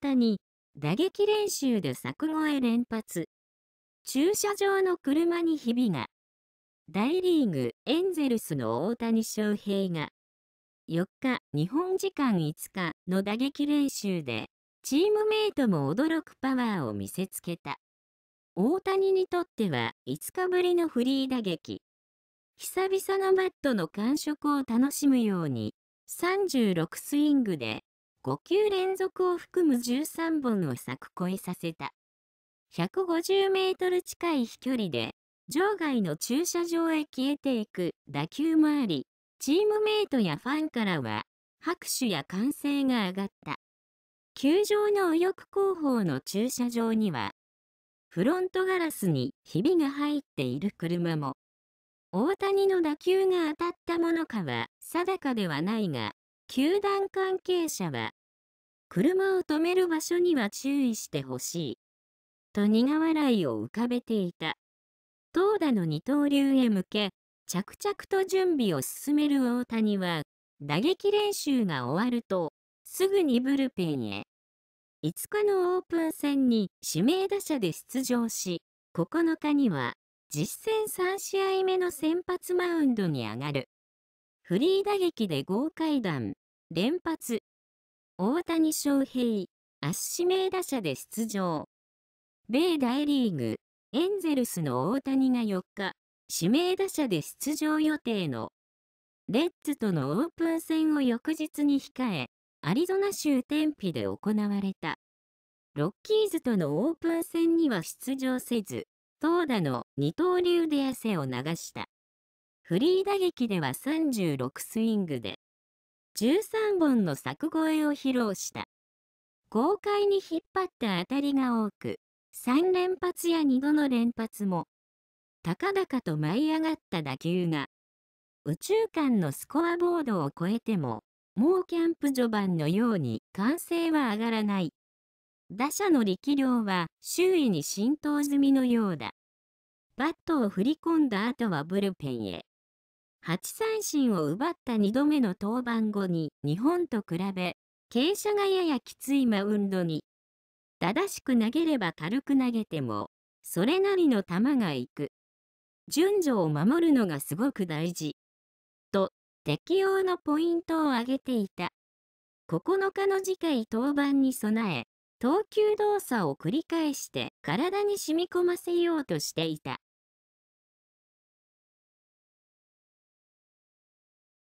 谷、打撃練習で柵越え連発。駐車場の車にひびが。大リーグ、エンゼルスの大谷翔平が、4日、日本時間5日の打撃練習で、チームメイトも驚くパワーを見せつけた。大谷にとっては5日ぶりのフリー打撃。久々のバットの感触を楽しむように、36スイングで5球連続を含む13本を柵越えさせた。150メートル近い飛距離で、場外の駐車場へ消えていく打球もあり、チームメイトやファンからは拍手や歓声が上がった。球場の右翼後方の駐車場には、フロントガラスにひびが入っている車も。大谷の打球が当たったものかは定かではないが、球団関係者は、車を止める場所には注意してほしい、と苦笑いを浮かべていた。投打の二刀流へ向け、着々と準備を進める大谷は、打撃練習が終わると、すぐにブルペンへ。5日のオープン戦に指名打者で出場し、9日には実戦3試合目の先発マウンドに上がる。フリー打撃で豪快弾、連発。大谷翔平、圧指名打者で出場。米大リーグ、エンゼルスの大谷が4日、指名打者で出場予定の、レッズとのオープン戦を翌日に控え、アリゾナ州天日で行われた。ロッキーズとのオープン戦には出場せず、投打の二刀流で汗を流した。フリー打撃では36スイングで13本の柵越えを披露した。豪快に引っ張った当たりが多く、3連発や2度の連発も、高々と舞い上がった打球が、宇宙間のスコアボードを越えても、もうキャンプ序盤のように歓声は上がらない。打者の力量は周囲に浸透済みのようだ。バットを振り込んだ後はブルペンへ。八三振を奪った2度目の登板後に日本と比べ、傾斜がややきついマウンドに。正しく投げれば軽く投げても、それなりの球が行く。順序を守るのがすごく大事。と、適用のポイントを挙げていた。9日の次回登板に備え、投球動作を繰り返して体に染み込ませようとしていた。